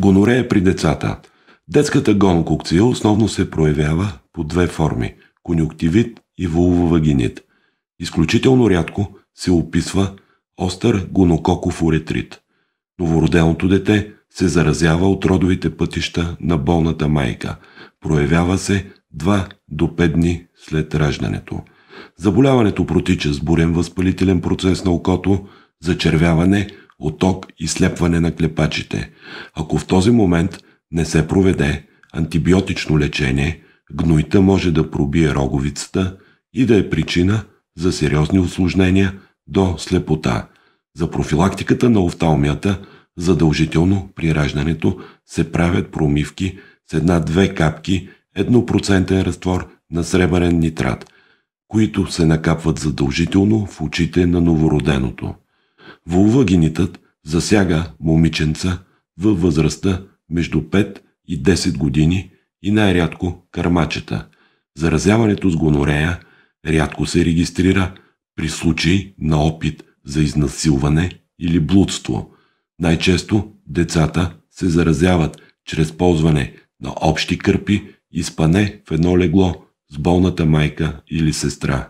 Гонорея при децата. Детската гонококция основно се проявява по две форми – конюктивит и вулвовагинит. Изключително рядко се описва остър гонококов уретрит. Новороденото дете се заразява от родовите пътища на болната майка. Проявява се 2 до 5 дни след раждането. Заболяването протича с бурен възпалителен процес на окото, зачервяване – оток и слепване на клепачите. Ако в този момент не се проведе антибиотично лечение, гнойта може да пробие роговицата и да е причина за сериозни осложнения до слепота. За профилактиката на офталмията задължително при раждането се правят промивки с една-две капки 1% разтвор на сребърен нитрат, които се накапват задължително в очите на новороденото. Вулвагинитът засяга момиченца във възрастта между 5 и 10 години и най-рядко кърмачета. Заразяването с гонорея рядко се регистрира при случай на опит за изнасилване или блудство. Най-често децата се заразяват чрез ползване на общи кърпи и спане в едно легло с болната майка или сестра.